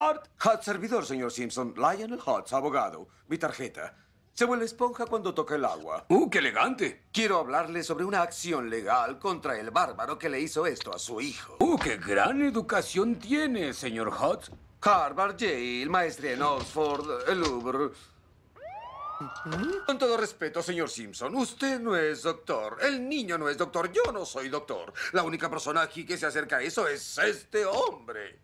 Hart, servidor, señor Simpson. Lionel Hart, abogado. Mi tarjeta. Se vuelve esponja cuando toca el agua. ¡Uh, qué elegante! Quiero hablarle sobre una acción legal contra el bárbaro que le hizo esto a su hijo. ¡Uh, qué gran educación tiene, señor Hart! Harvard, Yale, maestro en Oxford, el Louvre... Con todo respeto, señor Simpson, usted no es doctor. El niño no es doctor. Yo no soy doctor. La única persona aquí que se acerca a eso es este hombre.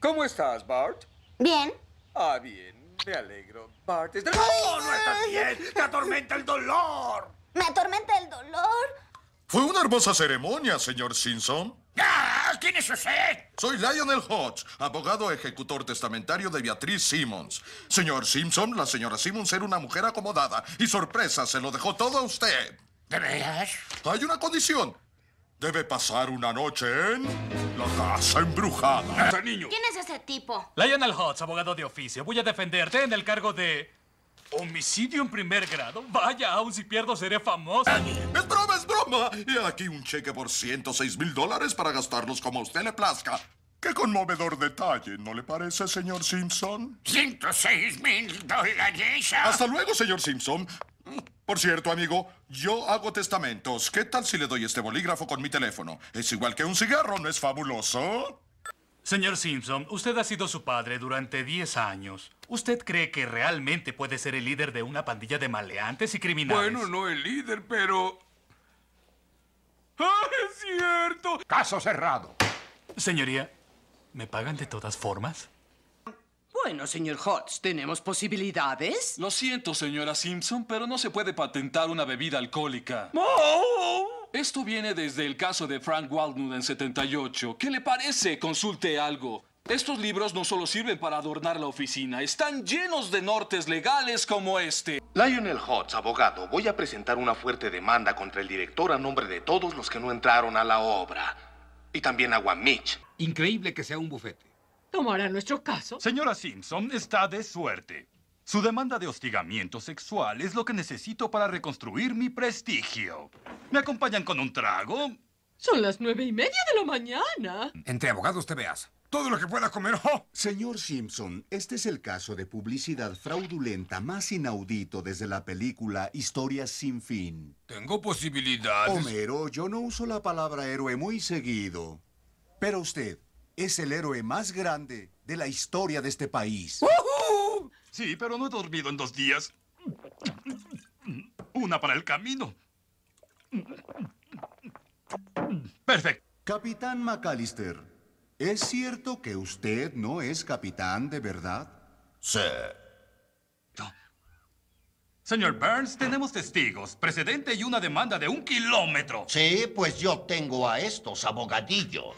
¿Cómo estás, Bart? Bien. Ah, bien. Me alegro. Bart Estás ¡No! ¡No estás bien! ¡Te atormenta el dolor! ¿Me atormenta el dolor? Fue una hermosa ceremonia, señor Simpson. ¿Quién es usted? Soy Lionel Hodge, abogado ejecutor testamentario de Beatriz Simmons. Señor Simpson, la señora Simmons era una mujer acomodada y sorpresa, se lo dejó todo a usted. ¿De veras? Hay una condición. Debe pasar una noche en la casa embrujada. Este niño! ¿Quién es ese tipo? Lionel Hodge, abogado de oficio. Voy a defenderte en el cargo de... ¿Homicidio en primer grado? Vaya, aún si pierdo seré famoso. ¡Es broma, es broma! Y aquí un cheque por 106 mil dólares para gastarlos como a usted le plazca. ¡Qué conmovedor detalle! ¿No le parece, señor Simpson? ¡106 mil dólares! ¿ah? Hasta luego, señor Simpson. Por cierto, amigo, yo hago testamentos. ¿Qué tal si le doy este bolígrafo con mi teléfono? Es igual que un cigarro, ¿no es fabuloso? Señor Simpson, usted ha sido su padre durante 10 años. ¿Usted cree que realmente puede ser el líder de una pandilla de maleantes y criminales? Bueno, no el líder, pero... ¡Ah, es cierto! Caso cerrado. Señoría, ¿me pagan de todas formas? Bueno, señor Hodge, ¿tenemos posibilidades? Lo siento, señora Simpson, pero no se puede patentar una bebida alcohólica. Esto viene desde el caso de Frank Waldman en 78. ¿Qué le parece? Consulte algo. Estos libros no solo sirven para adornar la oficina, están llenos de nortes legales como este. Lionel Hodge, abogado, voy a presentar una fuerte demanda contra el director a nombre de todos los que no entraron a la obra. Y también a Juan Mitch. Increíble que sea un bufete tomará nuestro caso. Señora Simpson, está de suerte. Su demanda de hostigamiento sexual es lo que necesito para reconstruir mi prestigio. ¿Me acompañan con un trago? Son las nueve y media de la mañana. Entre abogados te veas. Todo lo que pueda comer. ¡Oh! Señor Simpson, este es el caso de publicidad fraudulenta más inaudito desde la película Historias sin fin. Tengo posibilidades. Homero, yo no uso la palabra héroe muy seguido. Pero usted, es el héroe más grande de la historia de este país. Sí, pero no he dormido en dos días. Una para el camino. Perfecto. Capitán McAllister, ¿es cierto que usted no es capitán de verdad? Sí. Señor Burns, tenemos testigos, precedente y una demanda de un kilómetro. Sí, pues yo tengo a estos abogadillos.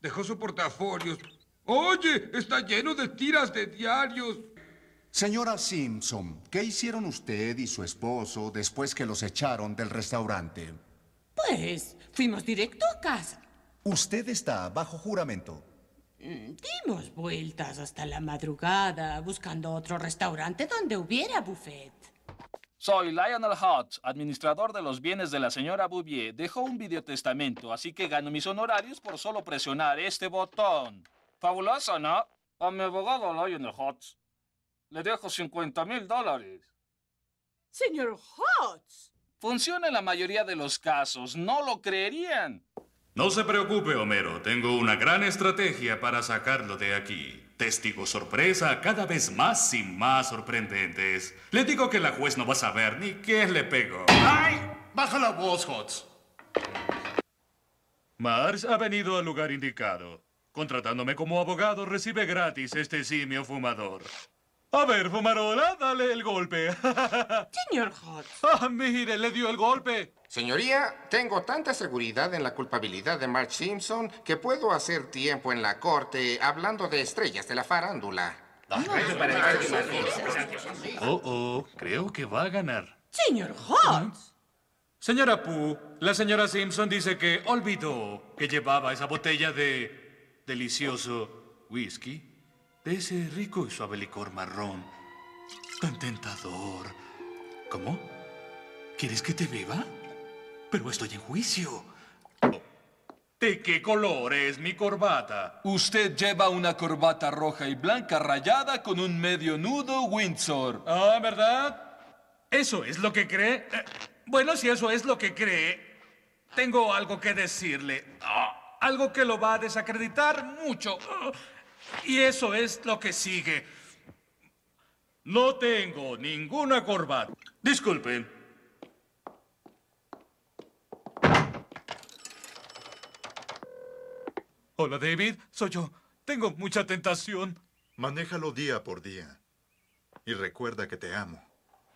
Dejó su portafolio. Oye, está lleno de tiras de diarios. Señora Simpson, ¿qué hicieron usted y su esposo después que los echaron del restaurante? Pues fuimos directo a casa. Usted está bajo juramento. Mm, dimos vueltas hasta la madrugada buscando otro restaurante donde hubiera buffet. Soy Lionel Hodge, administrador de los bienes de la señora Bouvier. Dejó un videotestamento, así que gano mis honorarios por solo presionar este botón. Fabuloso, ¿no? A mi abogado Lionel Hotz Le dejo 50 mil dólares. Señor Hodge. Funciona en la mayoría de los casos. No lo creerían. No se preocupe, Homero. Tengo una gran estrategia para sacarlo de aquí. Testigos sorpresa cada vez más y más sorprendentes. Le digo que la juez no va a saber ni qué le pegó. ¡Ay! ¡Baja la voz, Hots! Mars ha venido al lugar indicado. Contratándome como abogado, recibe gratis este simio fumador. A ver, Fumarola, dale el golpe. Señor Hodge. Ah, mire, le dio el golpe. Señoría, tengo tanta seguridad en la culpabilidad de Mark Simpson que puedo hacer tiempo en la corte hablando de estrellas de la farándula. Ah, oh, oh, creo que va a ganar. Señor Hodge. Señora Pooh, la señora Simpson dice que olvidó que llevaba esa botella de delicioso whisky ese rico y suave licor marrón, tan tentador. ¿Cómo? ¿Quieres que te beba? Pero estoy en juicio. ¿De qué color es mi corbata? Usted lleva una corbata roja y blanca rayada con un medio nudo Windsor. Ah, ¿verdad? ¿Eso es lo que cree? Eh, bueno, si eso es lo que cree, tengo algo que decirle. Ah, algo que lo va a desacreditar mucho. Ah, y eso es lo que sigue. No tengo ninguna corbata. Disculpen. Hola, David. Soy yo. Tengo mucha tentación. Manéjalo día por día. Y recuerda que te amo.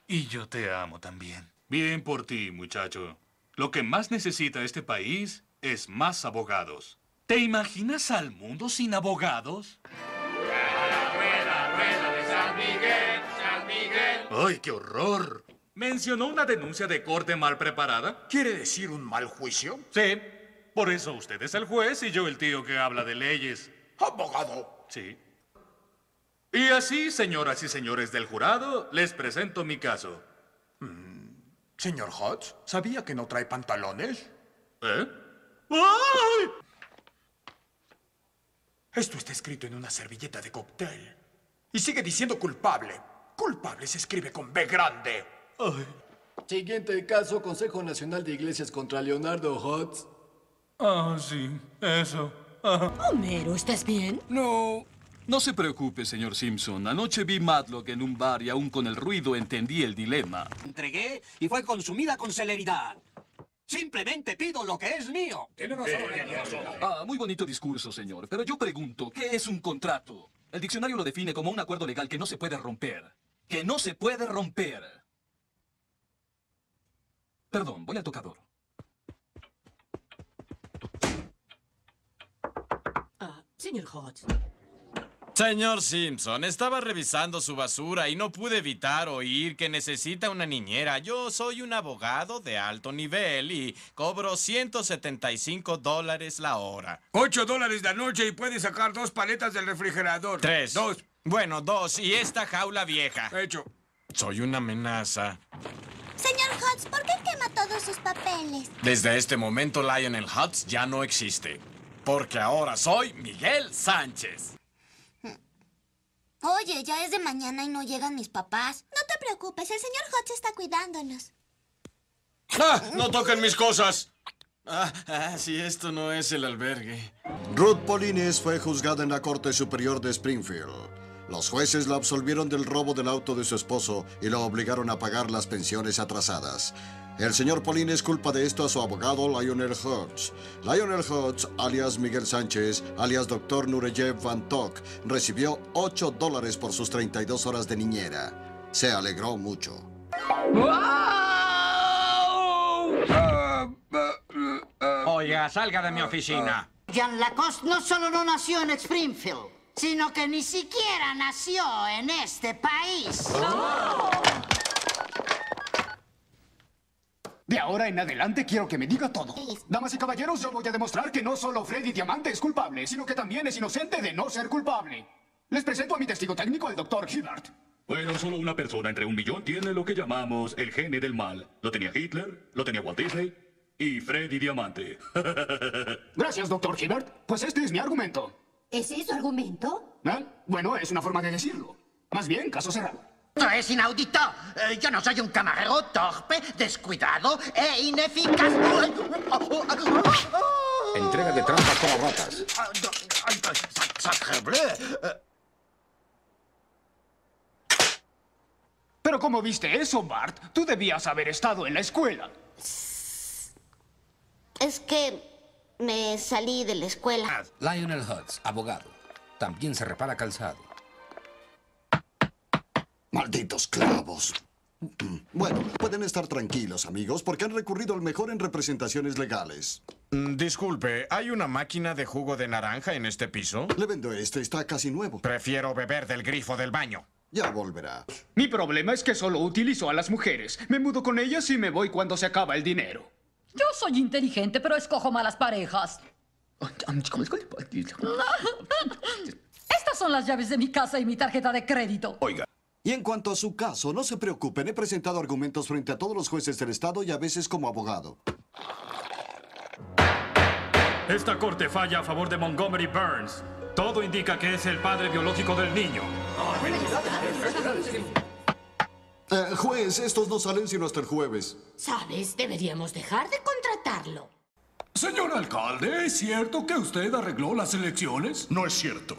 Y yo te amo también. Bien por ti, muchacho. Lo que más necesita este país es más abogados. ¿Te imaginas al mundo sin abogados? Rueda, rueda, rueda de San Miguel, San Miguel. ¡Ay, qué horror! ¿Mencionó una denuncia de corte mal preparada? ¿Quiere decir un mal juicio? Sí. Por eso usted es el juez y yo el tío que habla de leyes. ¡Abogado! Sí. Y así, señoras y señores del jurado, les presento mi caso. Mm, señor Hodge, ¿sabía que no trae pantalones? ¿Eh? ¡Ay! Esto está escrito en una servilleta de cóctel. Y sigue diciendo culpable. Culpable se escribe con B grande. Siguiente caso, Consejo Nacional de Iglesias contra Leonardo Hutz. Ah, sí, eso. Ah. Homero, ¿estás bien? No. No se preocupe, señor Simpson. Anoche vi Madlock en un bar y aún con el ruido entendí el dilema. Entregué y fue consumida con celeridad. Simplemente pido lo que es mío. Eh, tiene razón. Ah, muy bonito discurso, señor. Pero yo pregunto, ¿qué es un contrato? El diccionario lo define como un acuerdo legal que no se puede romper. Que no se puede romper. Perdón, voy al tocador. Ah, señor Hodge. Señor Simpson, estaba revisando su basura y no pude evitar oír que necesita una niñera. Yo soy un abogado de alto nivel y cobro 175 dólares la hora. 8 dólares la noche y puede sacar dos paletas del refrigerador. Tres. Dos. Bueno, dos. Y esta jaula vieja. Hecho. Soy una amenaza. Señor Hutz, ¿por qué quema todos sus papeles? Desde este momento, Lionel Hutz ya no existe. Porque ahora soy Miguel Sánchez. Oye, ya es de mañana y no llegan mis papás. No te preocupes, el señor Hodge está cuidándonos. ¡Ah! ¡No toquen mis cosas! Ah, ah si esto no es el albergue. Ruth Polines fue juzgada en la Corte Superior de Springfield. Los jueces la absolvieron del robo del auto de su esposo y la obligaron a pagar las pensiones atrasadas. El señor es culpa de esto a su abogado Lionel Hutz. Lionel Hutz, alias Miguel Sánchez, alias Doctor Nureyev Van Tok, recibió 8 dólares por sus 32 horas de niñera. Se alegró mucho. Oiga, salga de mi oficina. Jean Lacoste no solo no nació en Springfield, sino que ni siquiera nació en este país. Oh. De ahora en adelante quiero que me diga todo. Damas y caballeros, yo voy a demostrar que no solo Freddy Diamante es culpable, sino que también es inocente de no ser culpable. Les presento a mi testigo técnico, el doctor Hibbert. Bueno, solo una persona entre un millón tiene lo que llamamos el gene del mal. Lo tenía Hitler, lo tenía Walt Disney y Freddy Diamante. Gracias, Dr. Hibbert. Pues este es mi argumento. es eso argumento? ¿Eh? Bueno, es una forma de decirlo. Más bien, caso cerrado. Esto es inaudito. Eh, yo no soy un camarero torpe, descuidado e ineficaz. Entrega de trampas como ratas. Eh. Pero ¿cómo viste eso, Bart? Tú debías haber estado en la escuela. Es que me salí de la escuela. Lionel Hutz, abogado. También se repara calzado. Malditos clavos. Bueno, pueden estar tranquilos, amigos, porque han recurrido al mejor en representaciones legales. Mm, disculpe, ¿hay una máquina de jugo de naranja en este piso? Le vendo este, está casi nuevo. Prefiero beber del grifo del baño. Ya volverá. Mi problema es que solo utilizo a las mujeres. Me mudo con ellas y me voy cuando se acaba el dinero. Yo soy inteligente, pero escojo malas parejas. Estas son las llaves de mi casa y mi tarjeta de crédito. Oiga. Y en cuanto a su caso, no se preocupen, he presentado argumentos frente a todos los jueces del Estado y a veces como abogado. Esta corte falla a favor de Montgomery Burns. Todo indica que es el padre biológico del niño. Eh, juez, estos no salen sino hasta el jueves. ¿Sabes? Deberíamos dejar de contratarlo. Señor alcalde, ¿es cierto que usted arregló las elecciones? No es cierto.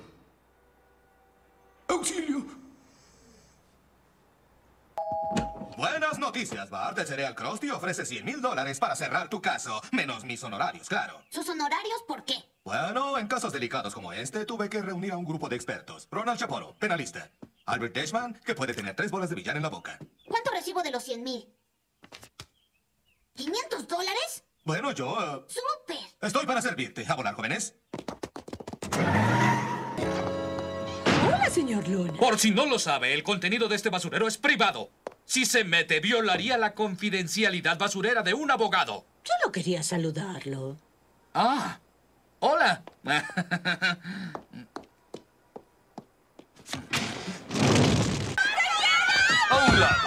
Noticias Bar de Cereal Krusty ofrece 100 mil dólares para cerrar tu caso, menos mis honorarios, claro. ¿Sus honorarios por qué? Bueno, en casos delicados como este, tuve que reunir a un grupo de expertos. Ronald Chaporo, penalista. Albert Deshman, que puede tener tres bolas de billar en la boca. ¿Cuánto recibo de los 100 mil? ¿500 dólares? Bueno, yo... Eh, ¡Súper! Estoy para servirte. ¿A volar, jóvenes? Hola, señor Luna. Por si no lo sabe, el contenido de este basurero es privado. Si se mete, violaría la confidencialidad basurera de un abogado. Yo no quería saludarlo. Ah, hola. ¡Hola!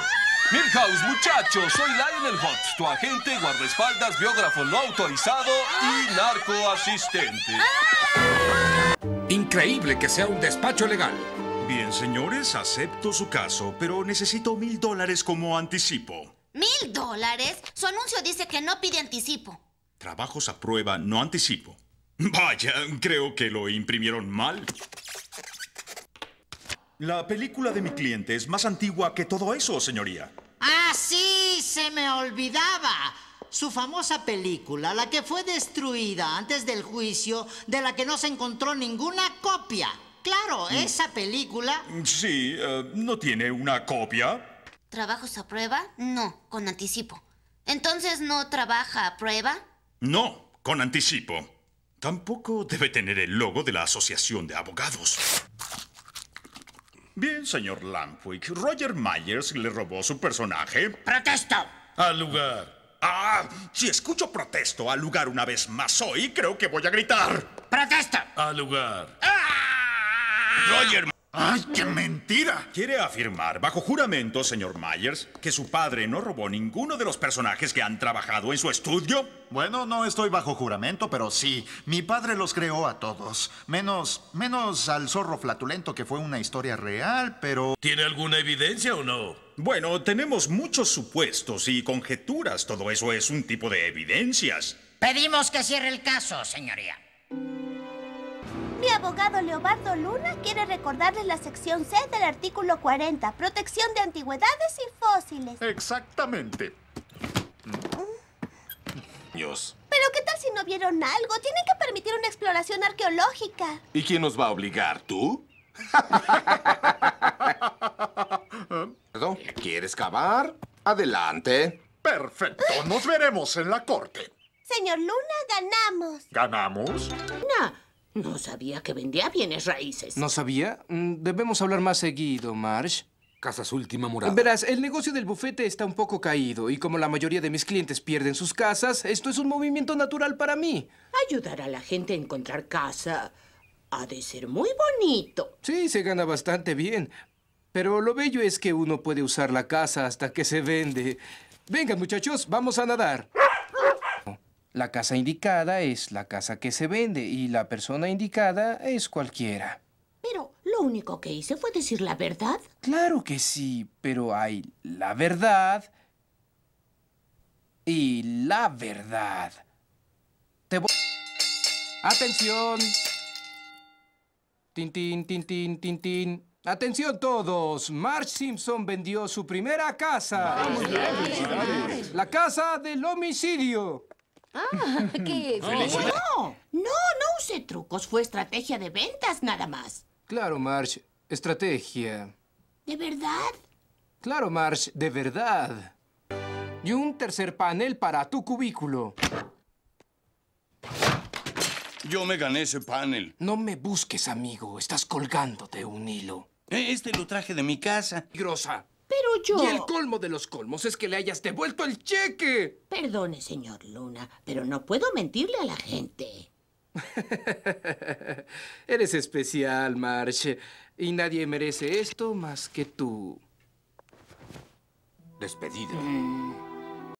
Milhouse, muchachos, soy Lionel Hot, tu agente, guardaespaldas, biógrafo no autorizado y narco asistente. Increíble que sea un despacho legal. Bien, señores, acepto su caso, pero necesito mil dólares como anticipo. ¿Mil dólares? Su anuncio dice que no pide anticipo. Trabajos a prueba, no anticipo. Vaya, creo que lo imprimieron mal. La película de mi cliente es más antigua que todo eso, señoría. Ah, sí, se me olvidaba. Su famosa película, la que fue destruida antes del juicio, de la que no se encontró ninguna copia. Claro, mm. esa película. Sí, eh, ¿no tiene una copia? ¿Trabajos a prueba? No, con anticipo. ¿Entonces no trabaja a prueba? No, con anticipo. Tampoco debe tener el logo de la Asociación de Abogados. Bien, señor Lampwick, Roger Myers le robó su personaje. ¡Protesto! Al lugar. Ah, si escucho protesto al lugar una vez más hoy, creo que voy a gritar. ¡Protesto! Al lugar. ¡Ah! Roger. ¡Ay, qué mentira! ¿Quiere afirmar, bajo juramento, señor Myers, que su padre no robó ninguno de los personajes que han trabajado en su estudio? Bueno, no estoy bajo juramento, pero sí. Mi padre los creó a todos. Menos. menos al zorro flatulento, que fue una historia real, pero. ¿Tiene alguna evidencia o no? Bueno, tenemos muchos supuestos y conjeturas. Todo eso es un tipo de evidencias. Pedimos que cierre el caso, señoría mi abogado Leobardo Luna quiere recordarles la sección C del artículo 40, protección de antigüedades y fósiles. Exactamente. Dios. Pero ¿qué tal si no vieron algo? Tienen que permitir una exploración arqueológica. ¿Y quién nos va a obligar? ¿Tú? ¿Perdón? ¿Quieres cavar? Adelante. Perfecto. Nos veremos en la corte. Señor Luna, ganamos. ¿Ganamos? No. No sabía que vendía bienes raíces. ¿No sabía? Mm, debemos hablar más seguido, Marsh. Casas Última Morada. Verás, el negocio del bufete está un poco caído y como la mayoría de mis clientes pierden sus casas, esto es un movimiento natural para mí. Ayudar a la gente a encontrar casa ha de ser muy bonito. Sí, se gana bastante bien. Pero lo bello es que uno puede usar la casa hasta que se vende. Vengan, muchachos, vamos a nadar. La casa indicada es la casa que se vende y la persona indicada es cualquiera. Pero lo único que hice fue decir la verdad. Claro que sí, pero hay la verdad y la verdad. Te voy... ¡Atención! tintín, tin, tin, Atención todos, Marge Simpson vendió su primera casa. La casa del homicidio. Ah, ¿qué es? No, no, no usé trucos. Fue estrategia de ventas nada más. Claro, Marsh. Estrategia. ¿De verdad? Claro, Marsh. De verdad. Y un tercer panel para tu cubículo. Yo me gané ese panel. No me busques, amigo. Estás colgándote un hilo. Eh, este lo traje de mi casa. Grosa. Pero yo... Y el colmo de los colmos es que le hayas devuelto el cheque. Perdone, señor Luna, pero no puedo mentirle a la gente. Eres especial, Marsh. Y nadie merece esto más que tú. Despedida. Mm.